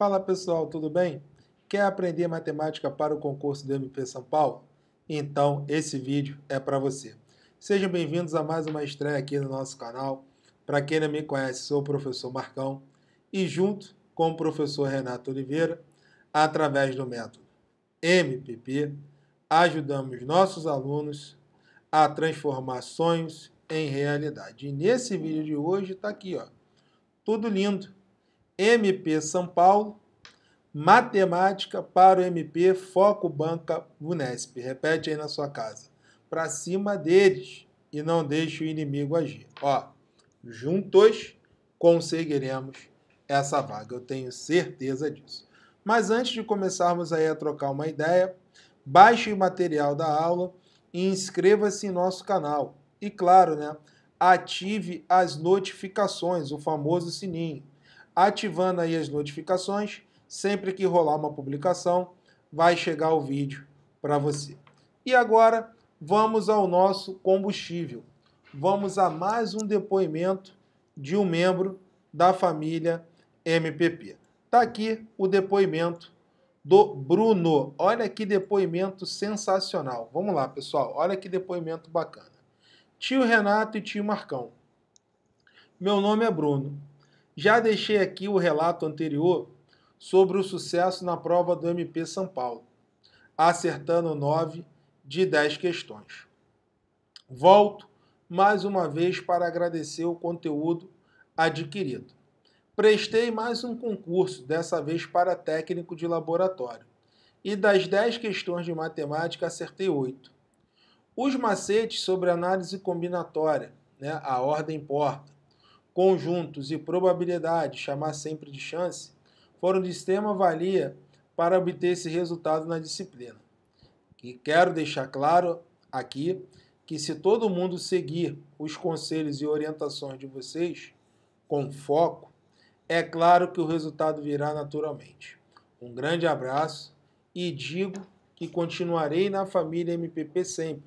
Fala pessoal, tudo bem? Quer aprender matemática para o concurso do MP São Paulo? Então, esse vídeo é para você. Sejam bem-vindos a mais uma estreia aqui no nosso canal. Para quem não me conhece, sou o professor Marcão e junto com o professor Renato Oliveira, através do método MPP, ajudamos nossos alunos a transformar sonhos em realidade. E nesse vídeo de hoje está aqui, ó, tudo lindo MP São Paulo, matemática para o MP Foco Banca Unesp. Repete aí na sua casa. Para cima deles e não deixe o inimigo agir. Ó, juntos conseguiremos essa vaga, eu tenho certeza disso. Mas antes de começarmos aí a trocar uma ideia, baixe o material da aula e inscreva-se em nosso canal. E claro, né, ative as notificações, o famoso sininho ativando aí as notificações. Sempre que rolar uma publicação, vai chegar o vídeo para você. E agora vamos ao nosso combustível. Vamos a mais um depoimento de um membro da família MPP. Está aqui o depoimento do Bruno. Olha que depoimento sensacional. Vamos lá, pessoal. Olha que depoimento bacana. Tio Renato e tio Marcão. Meu nome é Bruno. Já deixei aqui o relato anterior sobre o sucesso na prova do MP São Paulo, acertando 9 de 10 questões. Volto mais uma vez para agradecer o conteúdo adquirido. Prestei mais um concurso, dessa vez para técnico de laboratório, e das 10 questões de matemática acertei 8. Os macetes sobre análise combinatória, né, a ordem importa, conjuntos e probabilidade, chamar sempre de chance, foram de extrema valia para obter esse resultado na disciplina. E quero deixar claro aqui que se todo mundo seguir os conselhos e orientações de vocês com foco, é claro que o resultado virá naturalmente. Um grande abraço e digo que continuarei na família MPP sempre,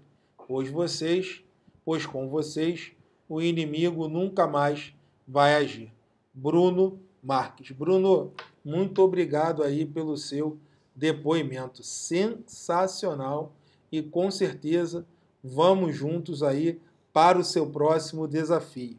pois vocês, pois com vocês, o inimigo nunca mais vai agir. Bruno Marques. Bruno, muito obrigado aí pelo seu depoimento sensacional e com certeza vamos juntos aí para o seu próximo desafio.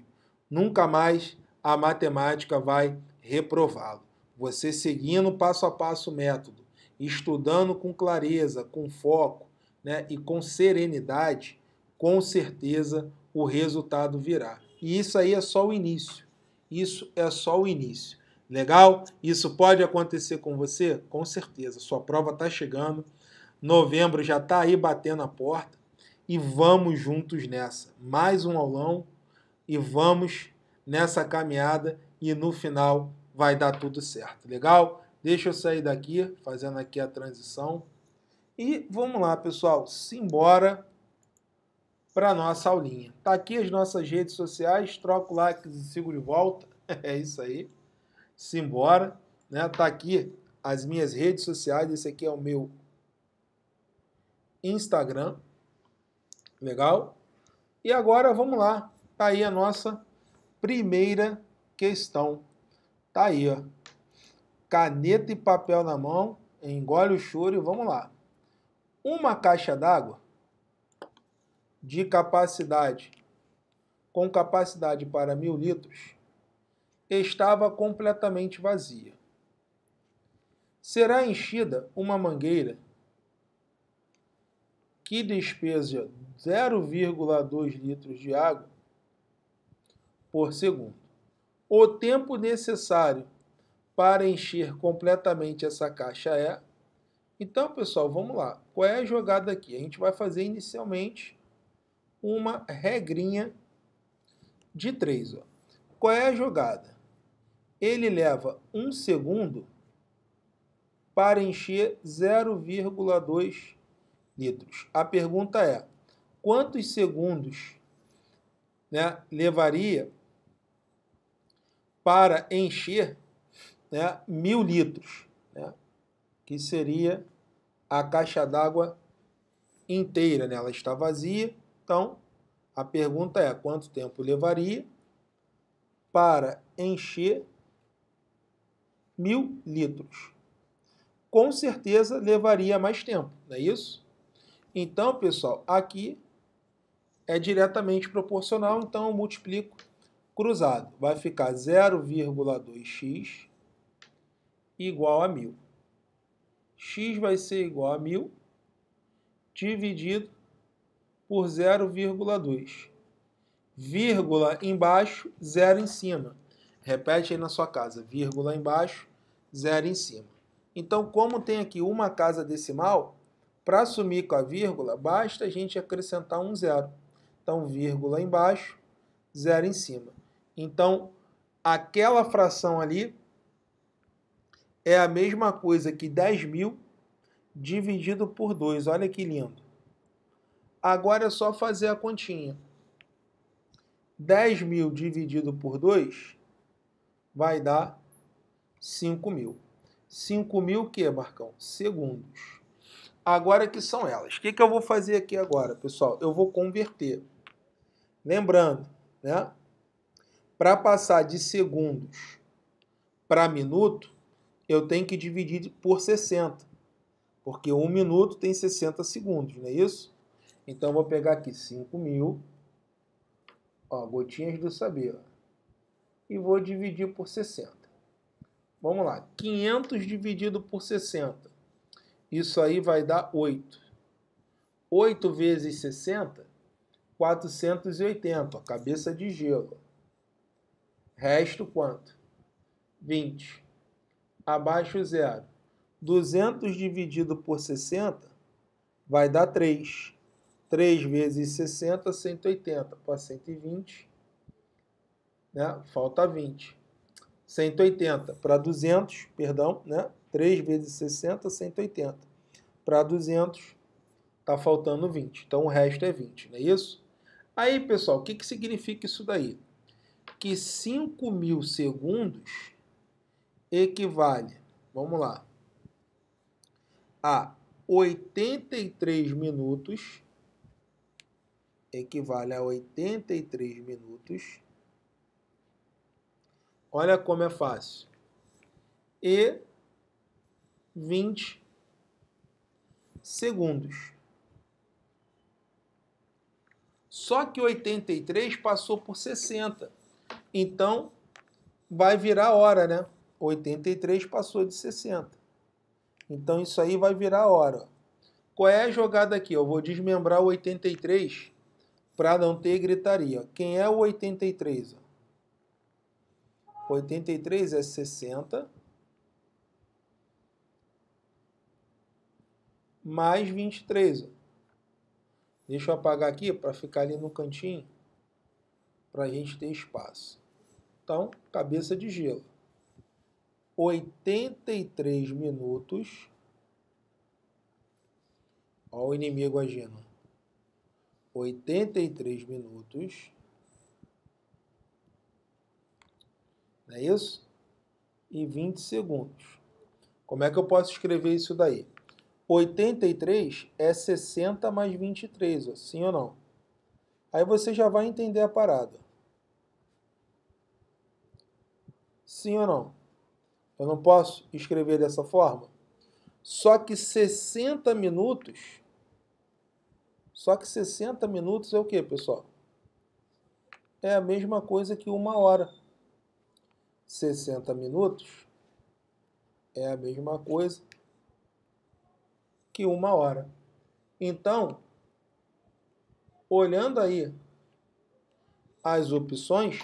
Nunca mais a matemática vai reprová-lo. Você seguindo passo a passo o método, estudando com clareza, com foco né, e com serenidade, com certeza o resultado virá. E isso aí é só o início. Isso é só o início. Legal? Isso pode acontecer com você? Com certeza. Sua prova está chegando. Novembro já está aí batendo a porta. E vamos juntos nessa. Mais um aulão. E vamos nessa caminhada. E no final vai dar tudo certo. Legal? Deixa eu sair daqui, fazendo aqui a transição. E vamos lá, pessoal. Simbora para nossa aulinha. Tá aqui as nossas redes sociais, troca o like e sigo de volta. É isso aí. Simbora, né? Tá aqui as minhas redes sociais, esse aqui é o meu Instagram. Legal? E agora vamos lá. Tá aí a nossa primeira questão. Tá aí, ó. Caneta e papel na mão, engole o choro e vamos lá. Uma caixa d'água de capacidade, com capacidade para mil litros, estava completamente vazia. Será enchida uma mangueira que despeja 0,2 litros de água por segundo. O tempo necessário para encher completamente essa caixa é. Então, pessoal, vamos lá. Qual é a jogada aqui? A gente vai fazer inicialmente uma regrinha de três. Ó. Qual é a jogada? Ele leva um segundo para encher 0,2 litros. A pergunta é, quantos segundos né, levaria para encher né, mil litros, né, que seria a caixa d'água inteira. Né? Ela está vazia, então, a pergunta é: quanto tempo levaria para encher mil litros? Com certeza levaria mais tempo, não é isso? Então, pessoal, aqui é diretamente proporcional, então eu multiplico cruzado. Vai ficar 0,2x igual a 1.000. x vai ser igual a 1.000 dividido por 0,2. Vírgula embaixo, zero em cima. Repete aí na sua casa. Vírgula embaixo, zero em cima. Então, como tem aqui uma casa decimal, para sumir com a vírgula, basta a gente acrescentar um zero. Então, vírgula embaixo, zero em cima. Então, aquela fração ali é a mesma coisa que 10.000 mil dividido por 2. Olha que lindo. Agora é só fazer a continha. 10 mil dividido por 2 vai dar 5 mil. 5 mil o que, Marcão? Segundos. Agora que são elas. O que, que eu vou fazer aqui agora, pessoal? Eu vou converter. Lembrando, né? Para passar de segundos para minuto, eu tenho que dividir por 60. Porque um minuto tem 60 segundos, não é isso? Então vou pegar aqui 5.000, gotinhas do saber, ó, e vou dividir por 60. Vamos lá, 500 dividido por 60. Isso aí vai dar 8. 8 vezes 60, 480, ó, cabeça de gelo. Resto quanto? 20. Abaixo zero. 200 dividido por 60 vai dar 3. 3 vezes 60, 180. Para 120, né? falta 20. 180 para 200, perdão, né? 3 vezes 60, 180. Para 200, está faltando 20. Então, o resto é 20, não é isso? Aí, pessoal, o que, que significa isso daí? Que 5.000 segundos equivale, vamos lá, a 83 minutos equivale a 83 minutos. Olha como é fácil. E 20 segundos. Só que 83 passou por 60. Então, vai virar hora, né? 83 passou de 60. Então, isso aí vai virar hora. Qual é a jogada aqui? Eu vou desmembrar o 83 para não ter gritaria. Quem é o 83? 83 é 60 mais 23. Deixa eu apagar aqui para ficar ali no cantinho para a gente ter espaço. Então, cabeça de gelo. 83 minutos. Olha o inimigo agindo. 83 minutos. Não é isso? E 20 segundos. Como é que eu posso escrever isso daí? 83 é 60 mais 23, sim ou não? Aí você já vai entender a parada. Sim ou não? Eu não posso escrever dessa forma? Só que 60 minutos só que 60 minutos é o que, pessoal? É a mesma coisa que uma hora. 60 minutos é a mesma coisa que uma hora. Então, olhando aí as opções,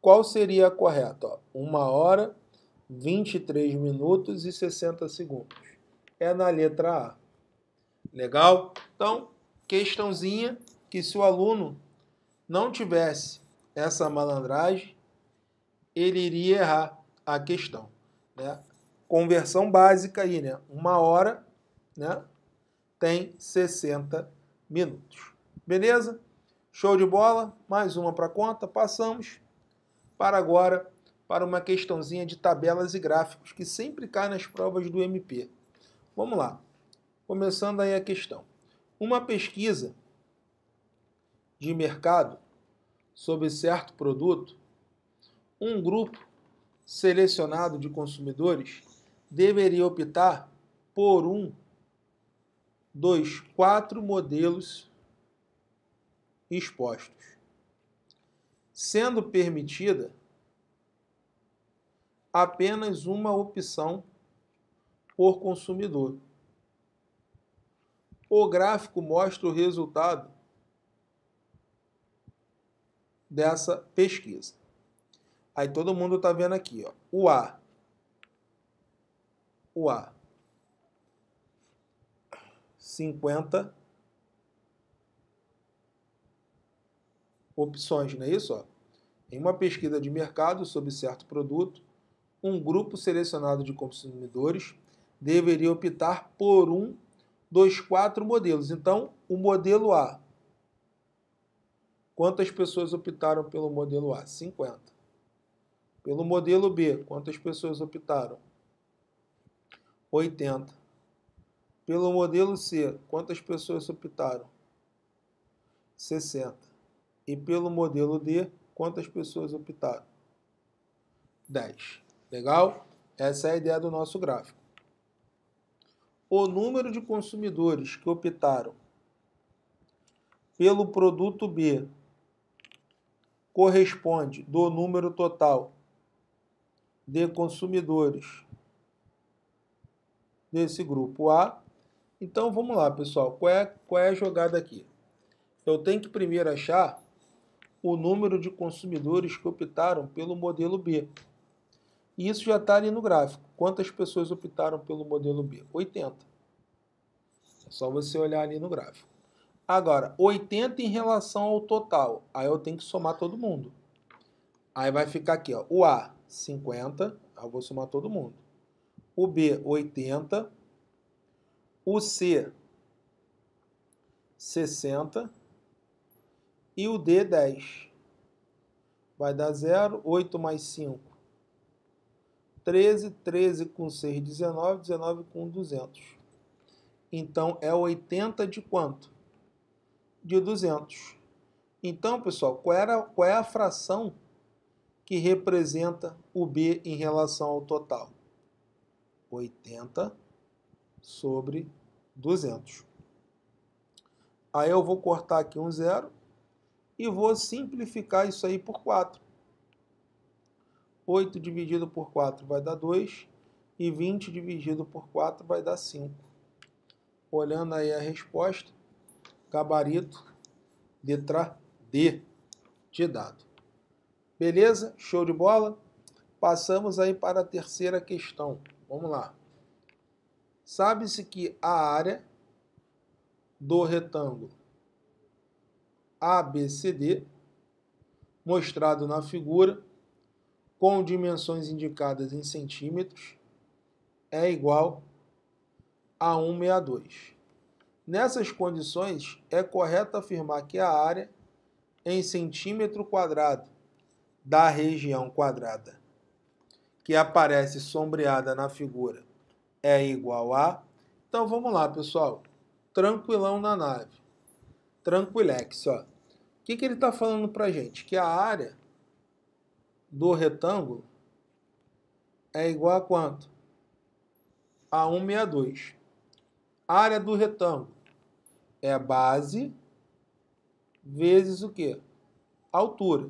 qual seria a correta? uma hora, 23 minutos e 60 segundos. É na letra A. Legal? Então, questãozinha que se o aluno não tivesse essa malandragem, ele iria errar a questão. Né? Conversão básica aí, né? Uma hora né? tem 60 minutos. Beleza? Show de bola, mais uma para conta, passamos para agora para uma questãozinha de tabelas e gráficos que sempre cai nas provas do MP. Vamos lá. Começando aí a questão. Uma pesquisa de mercado sobre certo produto, um grupo selecionado de consumidores deveria optar por um dos quatro modelos expostos, sendo permitida apenas uma opção por consumidor. O gráfico mostra o resultado dessa pesquisa. Aí todo mundo está vendo aqui, ó, o A. O A. 50 opções, não é isso? Ó? Em uma pesquisa de mercado sobre certo produto, um grupo selecionado de consumidores deveria optar por um dos quatro modelos. Então, o modelo A. Quantas pessoas optaram pelo modelo A? 50. Pelo modelo B, quantas pessoas optaram? 80. Pelo modelo C, quantas pessoas optaram? 60. E pelo modelo D, quantas pessoas optaram? 10. Legal? Essa é a ideia do nosso gráfico o número de consumidores que optaram pelo produto B corresponde do número total de consumidores desse grupo A. Então vamos lá, pessoal. Qual é, qual é a jogada aqui? Eu tenho que primeiro achar o número de consumidores que optaram pelo modelo B. E isso já está ali no gráfico. Quantas pessoas optaram pelo modelo B? 80. É só você olhar ali no gráfico. Agora, 80 em relação ao total. Aí eu tenho que somar todo mundo. Aí vai ficar aqui, ó, o A, 50. Aí eu vou somar todo mundo. O B, 80. O C, 60. E o D, 10. Vai dar 0. 8 mais 5, 13, 13 com 6, 19, 19 com 200. Então, é 80 de quanto? De 200. Então, pessoal, qual, era, qual é a fração que representa o B em relação ao total? 80 sobre 200. Aí eu vou cortar aqui um zero e vou simplificar isso aí por 4. 8 dividido por 4 vai dar 2 e 20 dividido por 4 vai dar 5. Olhando aí a resposta, gabarito, letra D de dado. Beleza? Show de bola? Passamos aí para a terceira questão. Vamos lá. Sabe-se que a área do retângulo ABCD, mostrado na figura, com dimensões indicadas em centímetros é igual a 1,62. Nessas condições, é correto afirmar que a área em centímetro quadrado da região quadrada que aparece sombreada na figura é igual a... Então, vamos lá, pessoal. Tranquilão na nave. Tranquilex, ó. O que, que ele está falando para gente? Que a área do retângulo é igual a quanto? A 162. A área do retângulo é a base vezes o quê? A altura.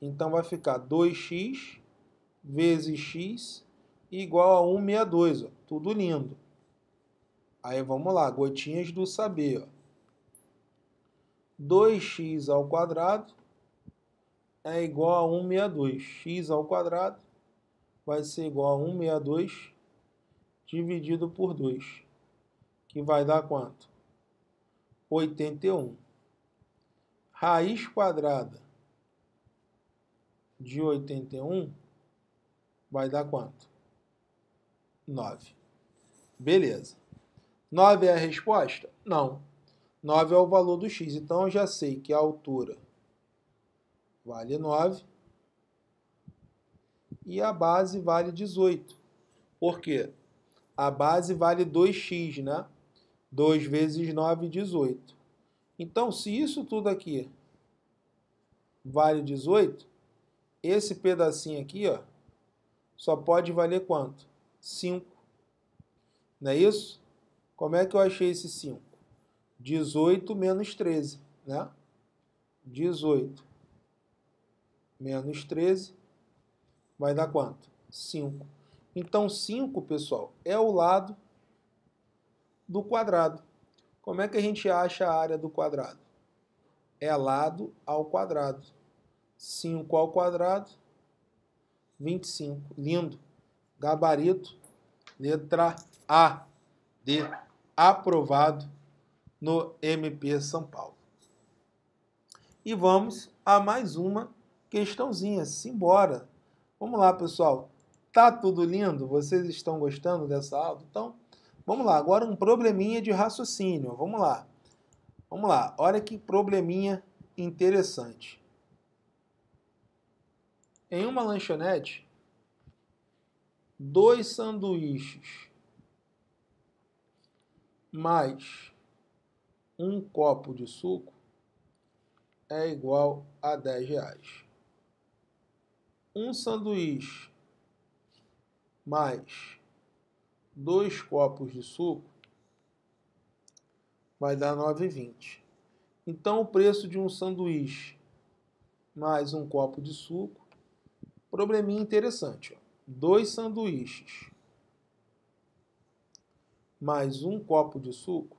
Então vai ficar 2x vezes x igual a 162. Ó. Tudo lindo. Aí vamos lá, gotinhas do saber. Ó. 2x ao quadrado é igual a 162. x ao quadrado vai ser igual a 162 dividido por 2, que vai dar quanto? 81. Raiz quadrada de 81 vai dar quanto? 9. Beleza. 9 é a resposta? Não. 9 é o valor do x, então eu já sei que a altura vale 9. E a base vale 18. Por quê? A base vale 2x, né? 2 vezes 9, 18. Então, se isso tudo aqui vale 18, esse pedacinho aqui ó, só pode valer quanto? 5. Não é isso? Como é que eu achei esse 5? 18 menos 13, né? 18 menos 13 vai dar quanto? 5. Então, 5, pessoal, é o lado do quadrado. Como é que a gente acha a área do quadrado? É lado ao quadrado. 5 ao quadrado, 25. Lindo. Gabarito, letra A de aprovado no MP São Paulo. E vamos a mais uma questãozinha, simbora. Vamos lá, pessoal. Tá tudo lindo? Vocês estão gostando dessa aula? Então, vamos lá. Agora um probleminha de raciocínio. Vamos lá. Vamos lá. Olha que probleminha interessante. Em uma lanchonete, dois sanduíches mais um copo de suco é igual a 10 reais um sanduíche mais dois copos de suco vai dar 9,20. Então o preço de um sanduíche mais um copo de suco, probleminha interessante, ó. dois sanduíches mais um copo de suco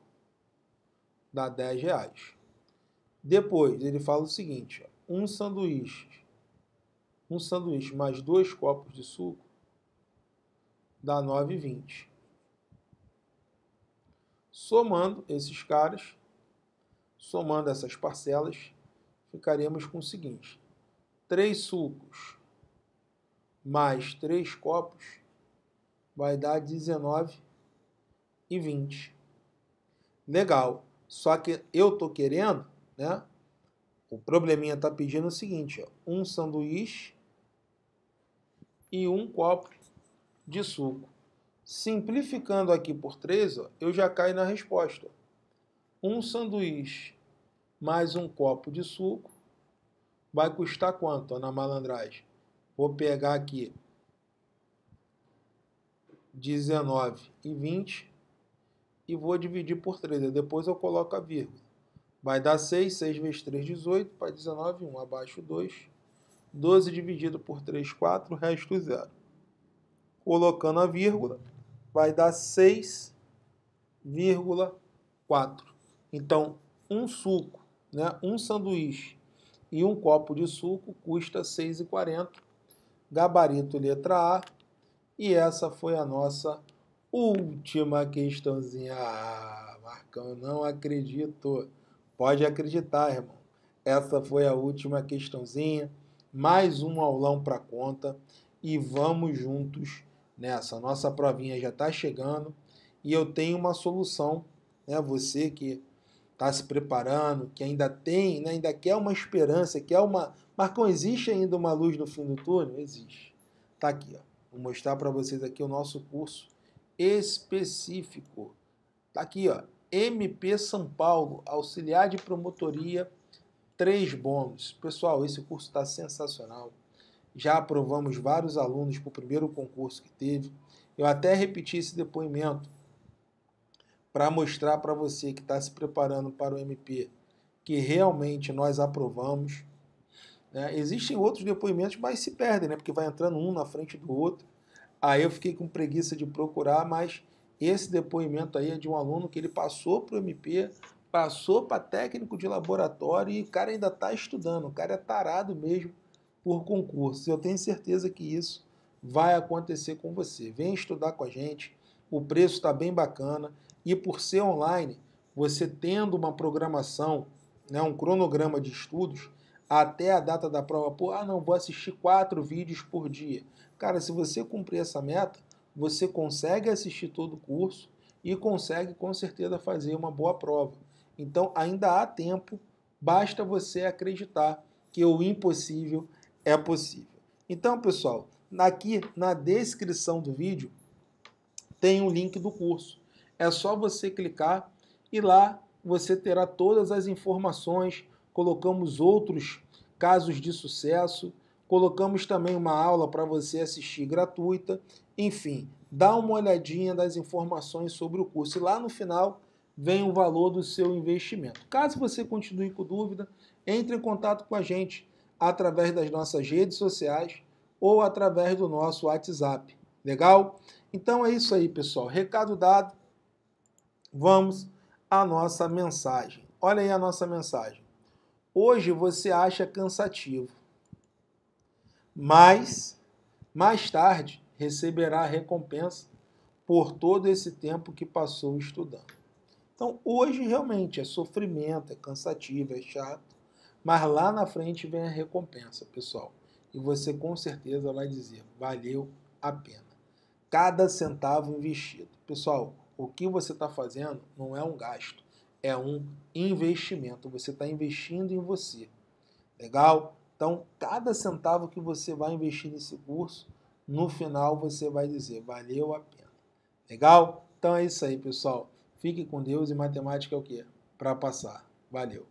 dá 10 reais. Depois ele fala o seguinte, ó. um sanduíche um sanduíche mais dois copos de suco dá 9,20. Somando esses caras, somando essas parcelas, ficaríamos com o seguinte: três sucos mais três copos vai dar 19,20. e Legal. Só que eu tô querendo, né? O probleminha tá pedindo o seguinte, ó, um sanduíche e um copo de suco. Simplificando aqui por 3, ó, eu já caio na resposta. Um sanduíche mais um copo de suco vai custar quanto ó, na malandragem? Vou pegar aqui 19 e 20 e vou dividir por 3. Depois eu coloco a vírgula. Vai dar 6, 6 vezes 3, 18, para 19, 1 abaixo 2. 12 dividido por 3, 4, resto zero. Colocando a vírgula, vai dar 6,4. Então, um suco, né, um sanduíche e um copo de suco custa 6,40. Gabarito letra A. E essa foi a nossa última questãozinha. Ah, Marcão, não acredito. Pode acreditar, irmão. Essa foi a última questãozinha mais um aulão para conta e vamos juntos nessa. Nossa provinha já está chegando e eu tenho uma solução, né? Você que está se preparando, que ainda tem, né? ainda quer uma esperança, quer uma. Marcão, existe ainda uma luz no fim do túnel? Existe. Tá aqui, ó. Vou mostrar para vocês aqui o nosso curso específico. Tá aqui, ó. MP São Paulo, auxiliar de promotoria três bônus. Pessoal, esse curso está sensacional. Já aprovamos vários alunos para o primeiro concurso que teve. Eu até repeti esse depoimento para mostrar para você que está se preparando para o MP que realmente nós aprovamos. Né? Existem outros depoimentos, mas se perdem, né? porque vai entrando um na frente do outro. Aí eu fiquei com preguiça de procurar, mas esse depoimento aí é de um aluno que ele passou para o MP, passou para técnico de laboratório e o cara ainda está estudando, o cara é tarado mesmo por concursos. Eu tenho certeza que isso vai acontecer com você. Vem estudar com a gente, o preço está bem bacana e por ser online, você tendo uma programação, né, um cronograma de estudos, até a data da prova, pô, ah, não, vou assistir quatro vídeos por dia. Cara, se você cumprir essa meta, você consegue assistir todo o curso e consegue com certeza fazer uma boa prova. Então ainda há tempo, basta você acreditar que o impossível é possível. Então, pessoal, aqui na descrição do vídeo tem o um link do curso. É só você clicar e lá você terá todas as informações. Colocamos outros casos de sucesso, colocamos também uma aula para você assistir gratuita. Enfim, dá uma olhadinha das informações sobre o curso. E lá no final vem o valor do seu investimento. Caso você continue com dúvida, entre em contato com a gente através das nossas redes sociais ou através do nosso WhatsApp. Legal? Então é isso aí, pessoal. Recado dado. Vamos à nossa mensagem. Olha aí a nossa mensagem. Hoje você acha cansativo, mas mais tarde receberá recompensa por todo esse tempo que passou estudando. Então, hoje realmente é sofrimento, é cansativo, é chato, mas lá na frente vem a recompensa, pessoal. E você com certeza vai dizer: valeu a pena. Cada centavo investido. Pessoal, o que você está fazendo não é um gasto, é um investimento. Você está investindo em você. Legal? Então, cada centavo que você vai investir nesse curso, no final você vai dizer: valeu a pena. Legal? Então é isso aí, pessoal. Fique com Deus e matemática é o quê? Para passar. Valeu.